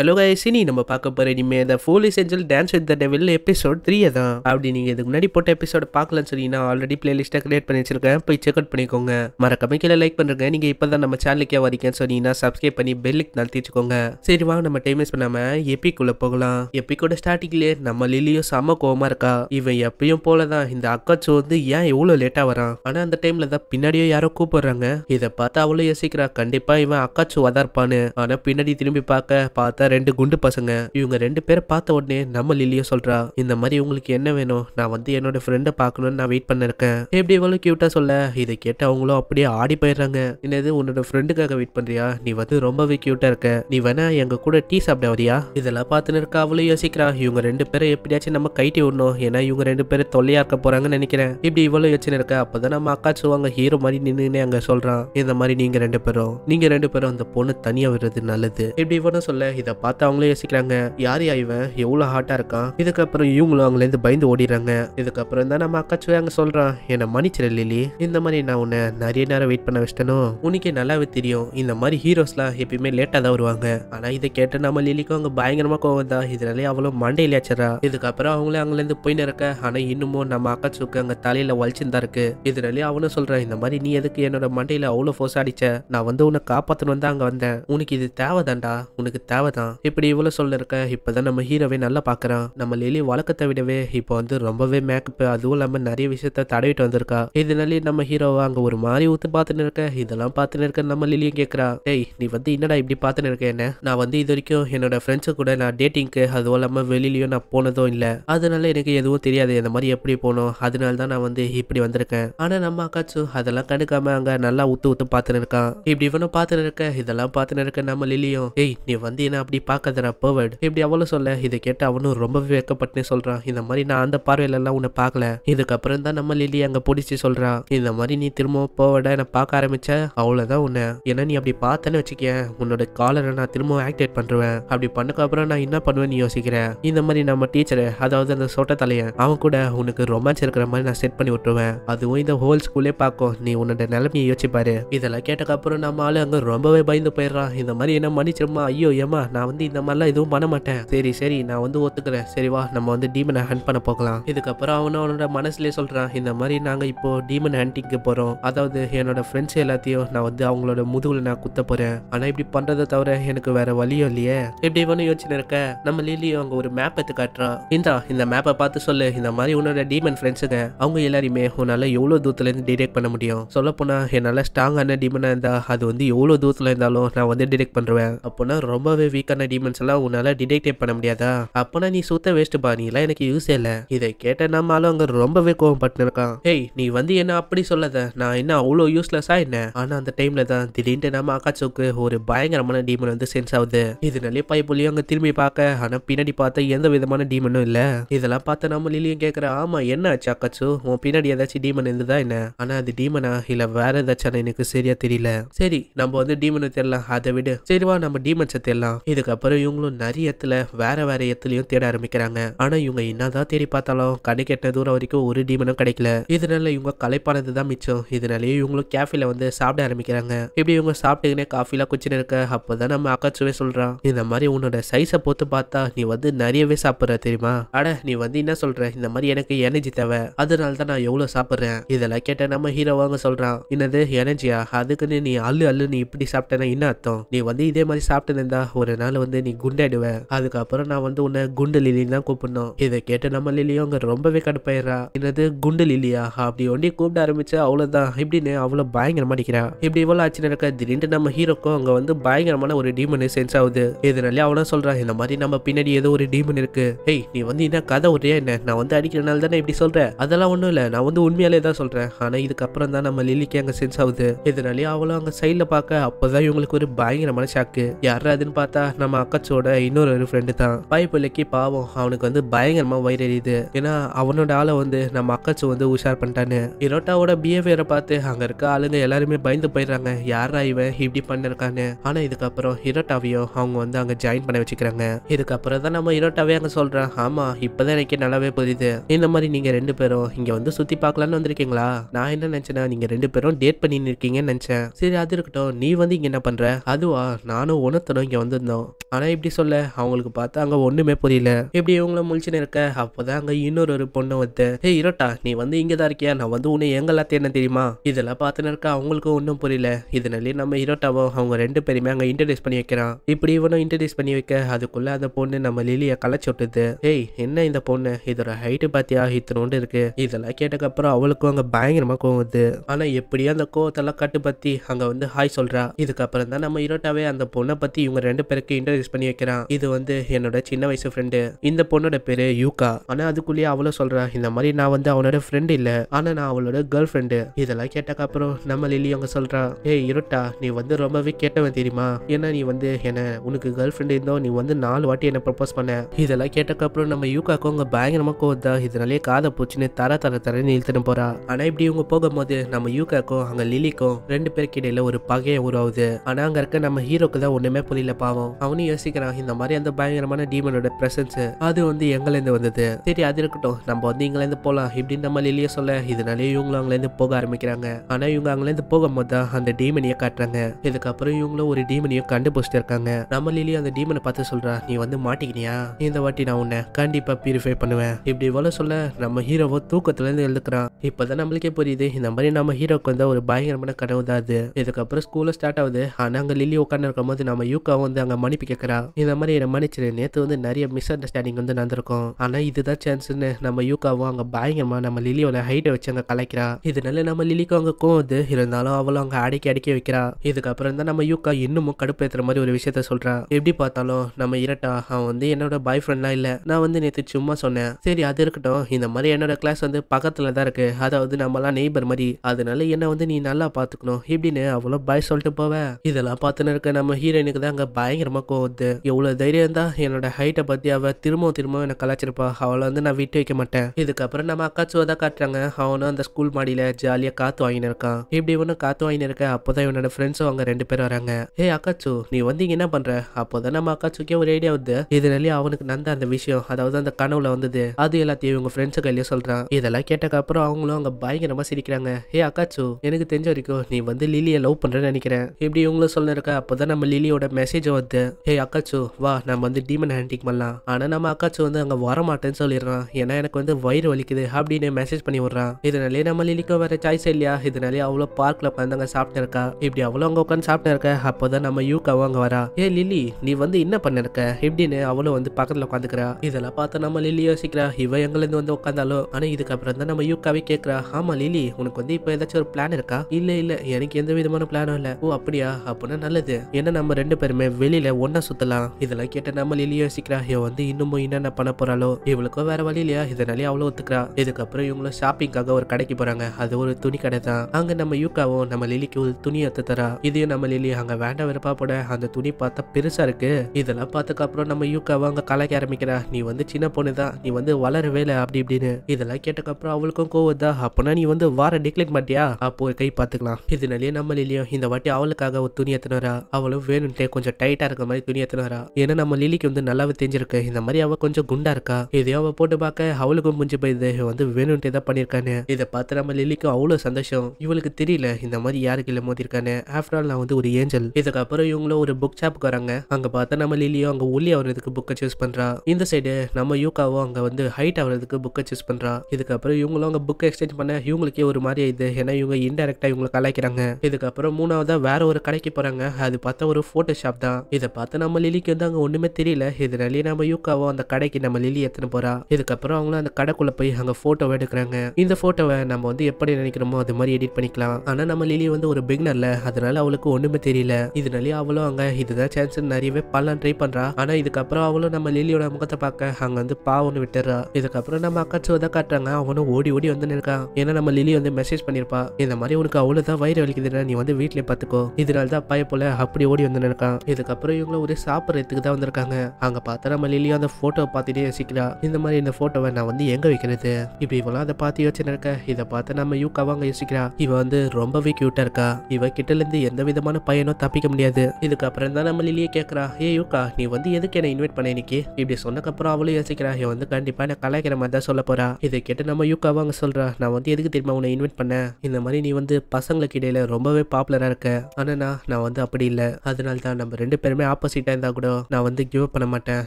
hello guys இனி நம்ம பார்க்க போகிற இனிமே இந்த ஃபோலிஸ் angel dance with the devil episode three தான் அப்படி நீங்கள் இதுக்கு முன்னாடி போட்ட எபிசோட பார்க்கலன்னு சொல்லி நான் ஆல்ரெடி பிளேலிஸ்ட்டை கிரியேட் பண்ணி வச்சிருக்கேன் போய் செக் அவுட் பண்ணிக்கோங்க மறக்காம கீழே லைக் பண்ணுங்க நீங்கள் இப்போ தான் நம்ம சேனலுக்கே வரீங்கன்னு சொன்னீங்கன்னா சப்ஸ்கிரைப் பண்ணி பெல்லுக்கு நடத்தி வச்சுக்கோங்க சரி வாங்க நம்ம டைம் வேஸ்ட் பண்ணாமல் எப்பிக்குள்ளே போகலாம் எப்பிக்கோட ஸ்டார்டிங்லேயே நம்ம லிலியும் செம கோவமாக இருக்கா இவன் எப்பயும் போல தான் இந்த அக்காச்சு வந்து ஏன் எவ்வளோ லேட்டாக வரான் ஆனால் அந்த டைமில் தான் பின்னாடியோ யாரோ கூப்பிடுறாங்க இதை பார்த்தா அவ்வளோ யோசிக்கிறா கண்டிப்பாக இவன் அக்காச்சு வதா இருப்பான்னு ஆனால் பின்னாடி திரும்பி பார்க்க பார்த்தா பார்த்தா ரெண்டு குண்டு பசங்க இவங்க ரெண்டு பேரை பார்த்த உடனே நம்ம லில்லிய சொல்றா இந்த மாதிரி உங்களுக்கு என்ன வேணும் நான் வந்து என்னோட ஃப்ரெண்டை பார்க்கணும்னு நான் வெயிட் பண்ணிருக்கேன் எப்படி இவ்வளவு கியூட்டா சொல்ல இதை கேட்டு அவங்களும் அப்படியே ஆடி போயிடுறாங்க என்னது உன்னோட ஃப்ரெண்டுக்காக வெயிட் பண்றியா நீ வந்து ரொம்பவே கியூட்டா இருக்க நீ வேணா எங்க கூட டீ சாப்பிட வரியா இதெல்லாம் பார்த்துன்னு இருக்க அவளும் யோசிக்கிறா இவங்க ரெண்டு பேரும் எப்படியாச்சும் நம்ம கைட்டி விடணும் ஏன்னா இவங்க ரெண்டு பேரும் தொல்லையா இருக்க போறாங்கன்னு நினைக்கிறேன் இப்படி இவ்வளவு யோசனை இருக்க அப்பதான் நம்ம அக்கா சொல்லுவாங்க ஹீரோ மாதிரி நின்னு அங்க சொல்றான் இந்த மாதிரி நீங்க ரெண்டு பேரும் நீங்க ரெண்டு பேரும் அந்த பொண்ணு தனியா விடுறது நல்லது இப்படி இவனும் சொல்ல இதை பார்த்து அவங்களே யோசிக்கிறாங்க யாரையா இவன் எவ்வளோ ஹாட்டா இருக்கான் இதுக்கப்புறம் இவங்களும் இருந்து பயந்து ஓடிடுறாங்க இதுக்கப்புறம் தான் நம்ம அக்கா அங்கே சொல்றான் என்னை மன்னிச்சிட லிலி இந்த மாதிரி நான் உன்னை நிறைய நேரம் வெயிட் பண்ண வச்சிட்டனும் உனக்கே நல்லாவே தெரியும் இந்த மாதிரி ஹீரோஸ்லாம் எப்பயுமே லேட்டாக தான் வருவாங்க ஆனால் இதை கேட்டு நம்ம லிலிக்கும் அங்கே பயங்கரமாக கோவம் தான் இதனாலே அவ்வளோ மண்டையிலாச்சரா இதுக்கப்புறம் அவங்களே அங்கேருந்து போய் நிறக்க ஆனால் இன்னமும் நம்ம அக்காச்சுக்கு அங்கே தலையில் வலிச்சிருந்தா இருக்கு இதனாலே அவனும் சொல்றான் இந்த மாதிரி நீ எதுக்கு என்னோட மண்டையில் அவ்வளோ ஃபோர்ஸ் அடிச்ச நான் வந்து உன்னை காப்பாத்தணும் தான் அங்கே வந்தேன் உனக்கு இது தேவைதான்டா உனக்கு தேவைதான் பார்க்குறான் இப்படி இவ்வளோ சொல்லிருக்க இப்பதான் நம்ம ஹீரோவை நல்லா பார்க்குறான் நம்ம லிலி வழக்கத்தை விடவே இப்போ வந்து ரொம்பவே மேக்கப் அதுவும் இல்லாமல் நிறைய விஷயத்த தடவிட்டு வந்திருக்கா இதனாலே நம்ம ஹீரோவை அங்கே ஒரு மாதிரி ஊத்து பார்த்துன்னு இருக்க இதெல்லாம் பார்த்துன்னு இருக்க நம்ம லிலியும் கேட்குறா டேய் நீ வந்து என்னடா இப்படி பார்த்துன்னு இருக்க என்ன நான் வந்து இது வரைக்கும் என்னோட ஃப்ரெண்ட்ஸு கூட நான் டேட்டிங்க்கு அதுவும் இல்லாமல் வெளியிலையும் நான் போனதும் இல்லை அதனால எனக்கு எதுவும் தெரியாது இந்த மாதிரி எப்படி போகணும் அதனால தான் நான் வந்து இப்படி வந்திருக்கேன் ஆனால் நம்ம அக்காச்சும் அதெல்லாம் கண்டுக்காம அங்கே நல்லா ஊத்து ஊத்து பார்த்துன்னு இருக்கான் இப்படி இவனும் பார்த்துன்னு இருக்க இதெல்லாம் பார்த்துன்னு இருக்க நம்ம லிலியும் ஏய் நீ வந்து என்ன அப்படி நீ பார்க்காத நான் போவேன் இப்படி அவளும் சொல்ல இதை கேட்டு அவனும் ரொம்பவே வேக்கப்பட்டுனே சொல்கிறான் இந்த மாதிரி நான் அந்த பார்வையில எல்லாம் உன்னை பார்க்கல இதுக்கப்புறம் தான் நம்ம லில்லி அங்கே பிடிச்சி சொல்கிறான் இந்த மாதிரி நீ திரும்பவும் போவேடா என பார்க்க ஆரம்பிச்ச அவ்வளோதான் உன்னை ஏன்னா நீ அப்படி பார்த்தேன்னு வச்சுக்க உன்னோட காலரை நான் திரும்பவும் ஆக்டிவேட் பண்ணுவேன் அப்படி பண்ணக்கப்புறம் நான் என்ன பண்ணுவேன் நீ யோசிக்கிறேன் இந்த மாதிரி நம்ம டீச்சர் அதாவது அந்த சோட்ட தலையன் அவன் கூட உனக்கு ரொமான்ஸ் இருக்கிற மாதிரி நான் செட் பண்ணி விட்டுருவேன் அதுவும் இந்த ஹோல் ஸ்கூலே பார்க்கும் நீ உன்னோட நிலைமையை பாரு இதெல்லாம் கேட்டக்கப்புறம் நம்ம ஆளு அங்கே ரொம்பவே பயந்து போயிடுறான் இந்த மாதிரி என்ன மன்னிச்சிருமா ஐயோ ஏமா நான் நான் வந்து இந்த மாதிரிலாம் எதுவும் பண்ண மாட்டேன் சரி சரி நான் வந்து ஒத்துக்கிறேன் சரி வா நம்ம வந்து டீமனை ஹண்ட் பண்ண போகலாம் இதுக்கப்புறம் அவனும் அவனோட மனசுலேயே சொல்கிறான் இந்த மாதிரி நாங்கள் இப்போ டீமன் ஹண்டிங்க போகிறோம் அதாவது என்னோட ஃப்ரெண்ட்ஸ் எல்லாத்தையும் நான் வந்து அவங்களோட முதுகில் நான் குத்த போகிறேன் ஆனால் இப்படி பண்ணுறதை தவிர எனக்கு வேற வழியும் இல்லையே இப்படி ஒன்று யோசிச்சு இருக்க நம்ம லீலியும் அவங்க ஒரு மேப் எடுத்து காட்டுறான் இந்தா இந்த மேப்பை பார்த்து சொல்லு இந்த மாதிரி உன்னோட டீமன் ஃப்ரெண்ட்ஸுங்க அவங்க எல்லாரையுமே உன்னால் எவ்வளோ தூரத்துலேருந்து டிடெக்ட் பண்ண முடியும் போனால் என்னால் ஸ்ட்ராங்கான டீமனாக இருந்தால் அது வந்து எவ்வளோ தூரத்தில் இருந்தாலும் நான் வந்து டிடெக்ட் பண்ணுவேன் அப்போனா ரொம்பவே வீக் வீக்கான டீமன்ஸ் எல்லாம் உன்னால டிடெக்டே பண்ண முடியாதா அப்பனா நீ சுத்த வேஸ்ட் பா நீ எல்லாம் எனக்கு யூஸ் இல்ல இதை கேட்ட நம்மளும் அங்க ரொம்பவே கோவப்பட்டு இருக்கான் ஏய் நீ வந்து என்ன அப்படி சொல்லத நான் என்ன அவ்வளோ யூஸ்லெஸ்ஸா என்ன ஆனா அந்த டைம்ல தான் திடீர்னு நம்ம அக்காச்சோக்கு ஒரு பயங்கரமான டீமன் வந்து சென்ஸ் ஆகுது இது பாய் புள்ளியும் அங்க திரும்பி பார்க்க ஆனா பின்னாடி பார்த்தா எந்த விதமான டீமனும் இல்ல இதெல்லாம் பார்த்த நம்ம லிலியும் கேட்கற ஆமா என்ன ஆச்சு அக்காச்சு உன் பின்னாடி ஏதாச்சும் டீமன் இருந்ததா என்ன ஆனா அது டீமனா இல்ல வேற ஏதாச்சும் எனக்கு சரியா தெரியல சரி நம்ம வந்து டீமனை தெரியலாம் அதை விட சரிவா நம்ம டீமன்ஸை தெரியலாம் இதுக்கப்புறம் இவங்களும் நிறைய இடத்துல வேற வேற இடத்துலையும் தேட ஆரம்பிக்கிறாங்க ஆனால் இவங்க என்னதான் தேடி பார்த்தாலும் கடை கெட்ட தூரம் வரைக்கும் ஒரு டீமனும் கிடைக்கல இதனால இவங்க கலைப்பானது தான் மிச்சம் இதனாலேயே இவங்களும் கேஃபில வந்து சாப்பிட ஆரம்பிக்கிறாங்க இப்படி இவங்க சாப்பிட்டுக்கினே காஃபிலாம் குச்சின்னு இருக்க அப்பதான் நம்ம அக்காச்சுவே சொல்றான் இந்த மாதிரி உன்னோட சைஸை போத்து பார்த்தா நீ வந்து நிறையவே சாப்பிட்ற தெரியுமா அட நீ வந்து என்ன சொல்ற இந்த மாதிரி எனக்கு எனர்ஜி தேவை அதனால தான் நான் எவ்வளோ சாப்பிட்றேன் இதெல்லாம் கேட்ட நம்ம ஹீரோவாங்க சொல்றான் என்னது எனர்ஜியா அதுக்குன்னு நீ அல்லு அல்லு நீ இப்படி சாப்பிட்டேன்னா என்ன அர்த்தம் நீ வந்து இதே மாதிரி சாப்பிட்டு இருந்தா ஒரு அதனால வந்து நீ குண்டாயிடுவேன் அதுக்கப்புறம் நான் வந்து உன்னை குண்டு லிலின்னு தான் கூப்பிடணும் இதை கேட்ட நம்ம லிலியும் அங்கே ரொம்பவே கடுப்பாயிடுறா என்னது குண்டு லிலியா அப்படி ஒண்டி கூப்பிட ஆரம்பிச்சு அவ்வளவுதான் இப்படின்னு அவ்வளவு பயங்கரமா அடிக்கிறா இப்படி இவ்வளோ ஆச்சு நடக்க திடீர்னு நம்ம ஹீரோக்கும் அங்கே வந்து பயங்கரமான ஒரு டீமன் சென்ஸ் ஆகுது இதனால அவனும் சொல்கிறான் இந்த மாதிரி நம்ம பின்னாடி ஏதோ ஒரு டீமன் இருக்கு ஹெய் நீ வந்து என்ன கதை ஒரே என்ன நான் வந்து அடிக்கிறனால தானே இப்படி சொல்கிறேன் அதெல்லாம் ஒன்றும் இல்லை நான் வந்து உண்மையாலே தான் சொல்கிறேன் ஆனால் இதுக்கப்புறம் தான் நம்ம லிலிக்கு அங்கே சென்ஸ் ஆகுது இதனாலே அவளும் அங்கே சைடில் பார்க்க அப்பதான் இவங்களுக்கு ஒரு பயங்கரமான ஷாக்கு யாரா அதுன்னு பார்த்தா நம்ம அக்கச்சோட இன்னொரு ஒரு ஃப்ரெண்டு தான் பிள்ளைக்கு பாவம் அவனுக்கு வந்து பயங்கரமா எரியுது ஏன்னா அவனோட ஆளை வந்து நம்ம அக்கச்சு வந்து உஷார் பண்ணிட்டான்னு இரோட்டாவோட பிஹேவியரை பார்த்து அங்க இருக்க ஆளுங்க எல்லாருமே பயந்து போயிடுறாங்க யாரா இவன் இப்படி பண்ணிருக்கான்னு ஆனா இதுக்கப்புறம் இரோட்டாவையோ அவங்க வந்து அங்க ஜாயின் பண்ண வச்சுக்கிறாங்க இதுக்கப்புறம் தான் நம்ம இரோட்டாவே அங்க சொல்றேன் ஆமா இப்பதான் எனக்கு நல்லாவே புரியுது இந்த மாதிரி நீங்க ரெண்டு பேரும் இங்க வந்து சுத்தி பார்க்கலான்னு வந்திருக்கீங்களா நான் என்ன நினைச்சேன்னா நீங்க ரெண்டு பேரும் டேட் பண்ணின்னு இருக்கீங்கன்னு நினைச்சேன் சரி அது இருக்கட்டும் நீ வந்து இங்க என்ன பண்ற அதுவா நானும் உணர்த்தனும் இங்க வந்திருந்தோம் ஆனால் இப்படி சொல்ல அவங்களுக்கு பார்த்தா அங்கே ஒன்றுமே புரியல இப்படி இவங்கள முழிச்சுன்னு இருக்க அப்போதான் அங்கே இன்னொரு ஒரு பொண்ணு வந்து ஹே இரட்டா நீ வந்து இங்கே தான் இருக்கியா நான் வந்து உன்னை எங்கெல்லாம் என்ன தெரியுமா இதெல்லாம் பார்த்துன்னு இருக்க அவங்களுக்கும் ஒன்றும் புரியல இதனாலே நம்ம இரட்டாவோ அவங்க ரெண்டு பேருமே அங்கே இன்ட்ரடியூஸ் பண்ணி வைக்கிறான் இப்படி இவனும் இன்ட்ரடியூஸ் பண்ணி வைக்க அதுக்குள்ள அந்த பொண்ணு நம்ம லிலியை களைச்சி விட்டுது ஏய் என்ன இந்த பொண்ணு இதோட ஹைட்டு பார்த்தியா இத்தனோண்டு இருக்கு இதெல்லாம் கேட்டக்கப்புறம் அவளுக்கும் அங்கே பயங்கரமாக கோவுது ஆனால் எப்படியோ அந்த கோவத்தெல்லாம் கட்டுப்பத்தி அங்கே வந்து ஹாய் சொல்கிறா இதுக்கப்புறம் தான் நம்ம இரட்டாவே அந்த பொண்ணை பற்றி இவங்க ரெண்டு பேருக்கு இன்ட்ரடியூஸ் பண்ணி வைக்கிறான் இது வந்து என்னோட சின்ன வயசு ஃப்ரெண்டு இந்த பொண்ணோட பேரு யூகா ஆனா அதுக்குள்ளேயே அவளும் சொல்றா இந்த மாதிரி நான் வந்து அவனோட ஃப்ரெண்ட் இல்ல ஆனா நான் அவளோட கேர்ள் ஃப்ரெண்டு இதெல்லாம் கேட்டக்கு அப்புறம் நம்ம லில்லி அவங்க சொல்றா ஏய் இருட்டா நீ வந்து ரொம்பவே கேட்டவன் தெரியுமா ஏன்னா நீ வந்து என்ன உனக்கு கேர்ள் ஃப்ரெண்ட் இருந்தோ நீ வந்து நாலு வாட்டி என்ன ப்ரப்போஸ் பண்ண இதெல்லாம் கேட்டக்கு அப்புறம் நம்ம யூகாக்கு உங்க பயங்கரமா கோவத்தா இதனாலே காதை போச்சுன்னு தர தர தர இழுத்துட்டு போறா ஆனா இப்படி இவங்க போகும்போது நம்ம யூகாக்கும் அங்க லிலிக்கும் ரெண்டு பேருக்கு இடையில ஒரு பகையை உருவாகுது ஆனா அங்க இருக்க நம்ம ஹீரோக்கு தான் ஒண்ணுமே புரியல பாவம் அவனும் யோசிக்கிறான் இந்த மாதிரி அந்த பயங்கரமான டீமனோட பிரசன்ஸ் அது வந்து எங்கலேருந்து வந்தது சரி அது இருக்கட்டும் நம்ம வந்து இங்கிலேருந்து போகலாம் இப்படின்ற மாதிரி இல்லையே சொல்ல இதனாலே இவங்களும் அங்கிலேருந்து போக ஆரம்பிக்கிறாங்க ஆனா இவங்க அங்கிலேருந்து போகும்போது தான் அந்த டீமனியை காட்டுறாங்க இதுக்கப்புறம் இவங்களும் ஒரு டீமனியை கண்டுபிடிச்சிட்டு இருக்காங்க நம்ம லிலியும் அந்த டீமனை பார்த்து சொல்றா நீ வந்து மாட்டிக்கினியா இந்த வாட்டி நான் உன்னை கண்டிப்பா பியூரிஃபை பண்ணுவேன் இப்படி இவ்வளவு சொல்ல நம்ம தூக்கத்துல இருந்து எழுதுக்கிறான் இப்பதான் நம்மளுக்கே புரியுது இந்த மாதிரி நம்ம ஹீரோக்கு வந்து ஒரு பயங்கரமான கனவு தான் அது இதுக்கப்புறம் ஸ்கூலில் ஸ்டார்ட் ஆகுது ஆனா அங்கே லில்லி உட்காந்து இருக்கும்போது நம்ம யூகா வந்து அங்க மணி மன்னிப்பு கேட்கறா இந்த மாதிரி என்னை மன்னிச்சிரு நேற்று வந்து நிறைய மிஸ் அண்டர்ஸ்டாண்டிங் வந்து நடந்திருக்கும் ஆனால் இதுதான் சான்ஸ்னு நம்ம யூகாவும் அங்கே பயங்கரமாக நம்ம லிலியோட ஹைட்டை வச்சு அங்கே கலைக்கிறா இதனால நம்ம லிலிக்கும் அங்கே கோவது இருந்தாலும் அவளும் அங்கே அடிக்க அடிக்க வைக்கிறா இதுக்கப்புறம் தான் நம்ம யூகா இன்னமும் கடுப்பேற்றுற மாதிரி ஒரு விஷயத்த சொல்கிறா எப்படி பார்த்தாலும் நம்ம இரட்டா அவன் வந்து என்னோட பாய் ஃப்ரெண்ட்லாம் இல்லை நான் வந்து நேற்று சும்மா சொன்னேன் சரி அது இருக்கட்டும் இந்த மாதிரி என்னோட கிளாஸ் வந்து பக்கத்தில் தான் இருக்குது அதாவது நம்மளாம் நெய்பர் மாதிரி அதனால என்ன வந்து நீ நல்லா பார்த்துக்கணும் இப்படின்னு அவ்வளோ பாய் சொல்லிட்டு போவேன் இதெல்லாம் பார்த்துன்னு இருக்க நம்ம ஹீரோயினுக்கு தான் அங்கே பயங்கரமாக செம்ம கோவம் எவ்வளோ தைரியம் இருந்தால் என்னோட ஹைட்டை பற்றி அவள் திரும்பவும் திரும்பவும் என்னை கலாச்சிருப்பா அவளை வந்து நான் விட்டு வைக்க மாட்டேன் இதுக்கப்புறம் நம்ம அக்கா தான் காட்டுறாங்க அவனும் அந்த ஸ்கூல் மாடியில ஜாலியாக காற்று வாங்கினு இருக்கான் இப்படி ஒன்று காற்று வாங்கினு இருக்க அப்போ தான் இவனோட ஃப்ரெண்ட்ஸும் அவங்க ரெண்டு பேரும் வராங்க ஏ அக்காச்சு நீ வந்து இங்கே என்ன பண்ணுற அப்போதான் நம்ம அக்காச்சுக்கே ஒரு ஐடியா வருது இதுலயே அவனுக்கு நந்த அந்த விஷயம் அதாவது அந்த கனவுல வந்தது அது எல்லாத்தையும் இவங்க ஃப்ரெண்ட்ஸு கையிலேயே சொல்கிறான் இதெல்லாம் அப்புறம் அவங்களும் அங்க பயங்கரமாக சிரிக்கிறாங்க ஏ அக்காச்சு எனக்கு தெரிஞ்ச வரைக்கும் நீ வந்து லிலியை லவ் பண்ணுறேன்னு நினைக்கிறேன் இப்படி இவங்களும் சொல்லிருக்க அப்போதான் நம்ம லிலியோட மெசேஜ் வருது ஹே அக்காச்சோ வா நம்ம வந்து டீமன் ஹேண்டிங் பண்ணலாம் ஆனா நம்ம அக்காச்சோ வந்து அங்கே வரமாட்டேன்னு சொல்லிடுறான் ஏன்னா எனக்கு வந்து வயிறு வலிக்குது அப்படின்னு மெசேஜ் பண்ணி விடுறான் இதனாலே நம்ம லிலிக்கு வேற சாய்ஸ் இல்லையா இதனாலே அவ்வளோ பார்க்ல உட்காந்து அங்கே சாப்பிட்டு இருக்கா இப்படி அவ்வளோ அங்கே உட்காந்து சாப்பிட்டு இருக்க அப்போ தான் நம்ம யூகாவும் அங்கே வரா ஏ லில்லி நீ வந்து என்ன பண்ணிருக்க இப்படின்னு அவளும் வந்து பக்கத்தில் உட்காந்துக்கிறா இதெல்லாம் பார்த்தா நம்ம லில்லி யோசிக்கிறா இவ எங்கேருந்து வந்து உட்காந்தாலோ ஆனா இதுக்கப்புறம் தான் நம்ம யூக்காவே கேட்கறா ஆமா லிலி உனக்கு வந்து இப்போ ஏதாச்சும் ஒரு பிளான் இருக்கா இல்லை இல்லை எனக்கு எந்த விதமான பிளானும் இல்லை ஓ அப்படியா அப்படின்னா நல்லது ஏன்னா நம்ம ரெண்டு பேருமே வெளியில் ஒன்றை சுற்றலாம் இதெல்லாம் கேட்ட நம்ம லிலி யோசிக்கிறா இவ வந்து இன்னமும் என்னென்ன பண்ண போறாளோ இவளுக்கும் வேற வழி இல்லையா இதனாலே அவ்வளோ ஒத்துக்கிறா இதுக்கப்புறம் இவங்களும் ஷாப்பிங்காக ஒரு கடைக்கு போறாங்க அது ஒரு துணி கடை தான் அங்க நம்ம யூகாவும் நம்ம லிலிக்கு ஒரு துணி எடுத்து தரா இதையும் நம்ம லிலி அங்க வேண்டாம் விருப்பா போட அந்த துணி பார்த்தா பெருசா இருக்கு இதெல்லாம் பார்த்துக்க அப்புறம் நம்ம யூகாவும் அங்க கலக்க ஆரம்பிக்கிறா நீ வந்து சின்ன பொண்ணு தான் நீ வந்து வளரவே இல்லை அப்படி இப்படின்னு இதெல்லாம் கேட்டக்கப்புறம் அவளுக்கும் கோவதா அப்பனா நீ வந்து வார டிக்ளேட் மாட்டியா அப்போ கை பார்த்துக்கலாம் இதனாலேயே நம்ம லிலியும் இந்த வாட்டி அவளுக்காக ஒரு துணி எத்தனரா அவளும் வேணும்ட்டே கொஞ்சம் டைட்டா இருக்க மாதிரி துணி எத்தனை வரா ஏன்னா நம்ம லிலிக்கு வந்து நல்லாவே தெரிஞ்சிருக்கு இந்த மாதிரி அவள் கொஞ்சம் குண்டா இருக்கா இதையோ அவள் போட்டு பார்க்க அவளுக்கும் முடிஞ்சு போய் இது வந்து வேணும்ட்டு தான் பண்ணியிருக்கானு இதை பார்த்து நம்ம லிலிக்கும் அவ்வளவு சந்தோஷம் இவளுக்கு தெரியல இந்த மாதிரி யாருக்கு இல்லை மோதிருக்கானு ஆஃப்டர் ஆல் நான் வந்து ஒரு ஏஞ்சல் இதுக்கப்புறம் இவங்களும் ஒரு புக் ஷாப்புக்கு வராங்க அங்க பார்த்தா நம்ம லிலியோ அங்க ஒல்லி ஆகுறதுக்கு புக்கை சூஸ் பண்றா இந்த சைடு நம்ம யூகாவோ அங்க வந்து ஹைட் ஆகுறதுக்கு புக்கை சூஸ் பண்றா இதுக்கப்புறம் இவங்களும் அங்கே புக் எக்ஸ்சேஞ்ச் பண்ண இவங்களுக்கே ஒரு மாதிரி இது ஏன்னா இவங்க இன்டெரக்டா இவங்களை கலாய்க்கிறாங்க இதுக்கப்புறம் மூணாவதா வேற ஒரு கடைக்கு போறாங்க அது பார்த்தா ஒரு ஃபோட்டோ ஷாப் தான் இதை பார்த்து நம்ம லிலிக்கு வந்து அங்கே ஒன்றுமே தெரியல இதனாலே நம்ம யூக்காவோ அந்த கடைக்கு நம்ம லிலி எத்தனை போறா இதுக்கப்புறம் அவங்களும் அந்த கடைக்குள்ள போய் அங்கே போட்டோ எடுக்கிறாங்க இந்த ஃபோட்டோவை நம்ம வந்து எப்படி நினைக்கிறோமோ அது மாதிரி எடிட் பண்ணிக்கலாம் ஆனால் நம்ம லிலி வந்து ஒரு பிக்னர்ல அதனால அவளுக்கு ஒன்றுமே தெரியல இதனாலே அவளும் அங்கே இதுதான் சான்ஸ் நிறையவே பண்ணலாம் ட்ரை பண்றா ஆனால் இதுக்கப்புறம் அவளும் நம்ம லிலியோட முகத்தை பார்க்க அங்கே வந்து பாவம்னு விட்டுறா இதுக்கப்புறம் நம்ம அக்கா தான் காட்டுறாங்க அவனும் ஓடி ஓடி வந்து நிற்கான் ஏன்னா நம்ம லிலி வந்து மெசேஜ் பண்ணியிருப்பா இந்த மாதிரி உனக்கு அவ்வளவுதான் வயிறு வலிக்குதுடா நீ வந்து வீட்டிலே பார்த்துக்கோ இதனால தான் பய போல அப்படி ஓடி வந்து நினைக்கான் இதுக்கப்புறம் இவங்களும் ஒரே சாப்பிட்றதுக்கு தான் வந்திருக்காங்க அங்கே பார்த்தா நம்ம அந்த போட்டோவை பார்த்துட்டே யோசிக்கிறா இந்த மாதிரி இந்த ஃபோட்டோவை நான் வந்து எங்க வைக்கிறது இப்போ இவளாம் அதை பார்த்து யோசனை இருக்க இதை பார்த்து நம்ம யூகாவாங்க யோசிக்கிறா இவ வந்து ரொம்பவே கியூட்டா இருக்கா இவ இருந்து எந்த விதமான பையனும் தப்பிக்க முடியாது இதுக்கப்புறம் தான் நம்ம லிலியை கேட்குறா ஏ யூக்கா நீ வந்து எதுக்கு என்ன இன்வைட் பண்ண இன்னைக்கு இப்படி சொன்னக்கப்புறம் அவளும் யோசிக்கிறா இவன் வந்து கண்டிப்பாக நான் கலாய்க்கிற மாதிரி தான் சொல்ல போறா இதை கேட்டு நம்ம யூக்காவும் அங்கே சொல்கிறா நான் வந்து எதுக்கு திரும்ப உன்னை இன்வைட் பண்ண இந்த மாதிரி நீ வந்து பசங்களுக்கு இடையில ரொம்பவே பாப்புலராக இருக்க ஆனா நான் வந்து அப்படி இல்லை அதனால தான் நம்ம ரெண்டு பேருமே ஆப்போசிட்டாக இருந்தால் கூட நான் வந்து கிவ் பண்ண மாட்டேன்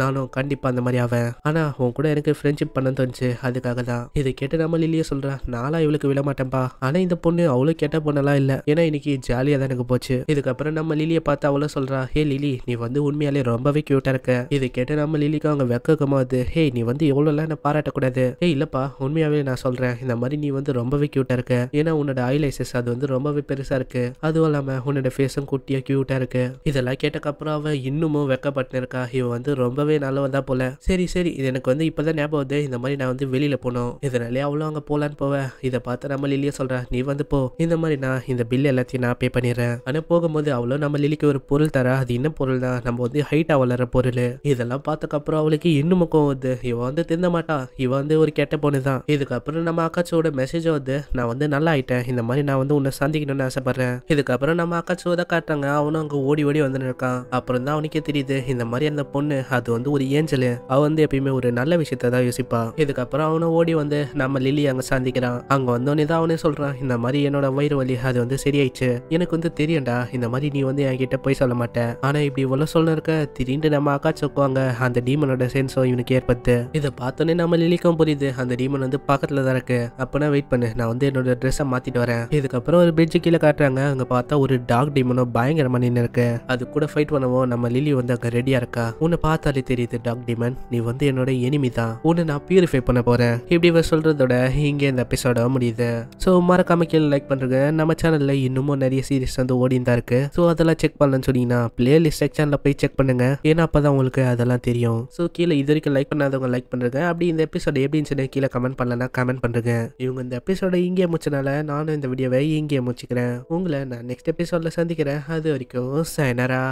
நானும் கண்டிப்பாக அந்த மாதிரி ஆவேன் ஆனால் உன் கூட எனக்கு ஃப்ரெண்ட்ஷிப் பண்ண தோணுச்சு அதுக்காக தான் இது கேட்டு நம்ம லில்லியே சொல்கிறேன் நானும் இவளுக்கு விட மாட்டேன்ப்பா ஆனால் இந்த பொண்ணு அவ்வளோ கேட்ட பொண்ணெல்லாம் இல்லை ஏன்னா இன்றைக்கி ஜாலியாக தான் எனக்கு போச்சு இதுக்கப்புறம் நம்ம லிலியை பார்த்து அவ்வளோ சொல்கிறா ஹே லிலி நீ வந்து உண்மையாலே ரொம்பவே க்யூட்டாக இருக்க இது கேட்டு நம்ம லிலிக்கு அவங்க வெக்கமாவது ஹே நீ வந்து எவ்வளோலாம் என்ன பாராட்டக்கூடாது ஹே இல்லைப்பா உண்மையாகவே நான் சொல்கிறேன் இந்த மாதிரி நீ வந்து ரொம்பவே க்யூட்டாக இருக்க ஏன்னா உன்னோட ஐலைசஸ் அது வந்து ரொம்பவே பெருசாக இருக்குது அதுவும் இல்லாமல் உன்னோட ஃபேஸும் குட்டியாக க்யூட்டாக இருக்குது இதெல்லாம் கேட்டக்கப்புறம் அவ அவள் இன்னமும் வெக்கப்பட்டு இருக்கா இவன் வந்து ரொம்பவே நல்லவன் தான் போல சரி சரி இது எனக்கு வந்து இப்பதான் ஞாபகம் வந்து இந்த மாதிரி நான் வந்து வெளியில் போனோம் இதனாலே அவ்வளோ அங்கே போகலான்னு போவேன் இதை பார்த்து நம்ம லில்லியை சொல்கிறா நீ வந்து போ இந்த மாதிரி நான் இந்த பில் எல்லாத்தையும் நான் பே பண்ணிடுறேன் ஆனால் போகும்போது அவ்வளோ நம்ம லில்லிக்கு ஒரு பொருள் தரா அது என்ன பொருள் தான் நம்ம வந்து ஹைட்டாக வளர பொருள் இதெல்லாம் பார்த்ததுக்கப்புறம் அவளுக்கு இன்னும் கோவம் வந்து இவன் வந்து திருந்த மாட்டான் இவன் வந்து ஒரு கெட்ட பொண்ணு தான் இதுக்கப்புறம் நம்ம அக்காச்சியோட மெசேஜ் வந்து நான் வந்து நல்லா ஆயிட்டேன் இந்த மாதிரி நான் வந்து உன்னை சந்திக்கணும்னு ஆசைப்படுறேன் இதுக்கப்புறம் நம்ம அக்காச்சியோட காட்டுறாங்க அவனும் அங்கே ஓடி ஓடி வந்து இருக்கான் அப்புறம் அப்புறம் தான் அவனுக்கே தெரியுது இந்த மாதிரி அந்த பொண்ணு அது வந்து ஒரு ஏஞ்சல் அவ வந்து எப்பயுமே ஒரு நல்ல விஷயத்த தான் யோசிப்பான் இதுக்கப்புறம் அவனை ஓடி வந்து நம்ம லில்லி அங்க சந்திக்கிறான் அங்க வந்தோடனே தான் அவனே சொல்றான் இந்த மாதிரி என்னோட வயிறு வலி அது வந்து சரியாயிடுச்சு எனக்கு வந்து தெரியும்டா இந்த மாதிரி நீ வந்து என்கிட்ட போய் சொல்ல மாட்டேன் ஆனா இப்படி உள்ள சொல்ல இருக்க திடீர்னு நம்ம அக்கா சொக்குவாங்க அந்த டீமனோட சென்ஸும் இவனுக்கு ஏற்படுத்து இதை பார்த்தோன்னே நம்ம லிலிக்கும் புரியுது அந்த டீமன் வந்து பக்கத்துல தான் இருக்கு அப்பனா வெயிட் பண்ணு நான் வந்து என்னோட ட்ரெஸ்ஸை மாத்திட்டு வரேன் இதுக்கப்புறம் ஒரு பிரிட்ஜு கீழே காட்டுறாங்க அங்க பார்த்தா ஒரு டாக் டீமனோ பயங்கரமா நின்று இருக்கு அது கூட ஃபைட் பண்ணவும் பண்ணுவோம் நம்ம லிலி வந்து அங்க ரெடியா இருக்கா உன்னை பார்த்தாலே தெரியுது டாக் டிமன் நீ வந்து என்னோட எனிமி தான் உன்னை நான் பியூரிஃபை பண்ண போறேன் இப்படி இவர் சொல்றதோட இங்க இந்த எபிசோட முடியுது ஸோ மறக்காம கீழே லைக் பண்றேங்க நம்ம சேனல்ல இன்னமும் நிறைய சீரிஸ் வந்து ஓடிந்தா இருக்கு ஸோ அதெல்லாம் செக் பண்ணலன்னு சொன்னீங்கன்னா பிளேலிஸ்ட் செக்ஷன்ல போய் செக் பண்ணுங்க ஏன்னா அப்பதான் உங்களுக்கு அதெல்லாம் தெரியும் ஸோ கீழே இது வரைக்கும் லைக் பண்ணாதவங்க லைக் பண்றேங்க அப்படி இந்த எபிசோட எப்படின்னு சொல்லி கீழே கமெண்ட் பண்ணலன்னா கமெண்ட் பண்ணுங்க இவங்க இந்த எபிசோட இங்கே முடிச்சனால நானும் இந்த வீடியோவை இங்கே முடிச்சுக்கிறேன் உங்களை நான் நெக்ஸ்ட் எபிசோட்ல சந்திக்கிறேன் அது வரைக்கும் சைனரா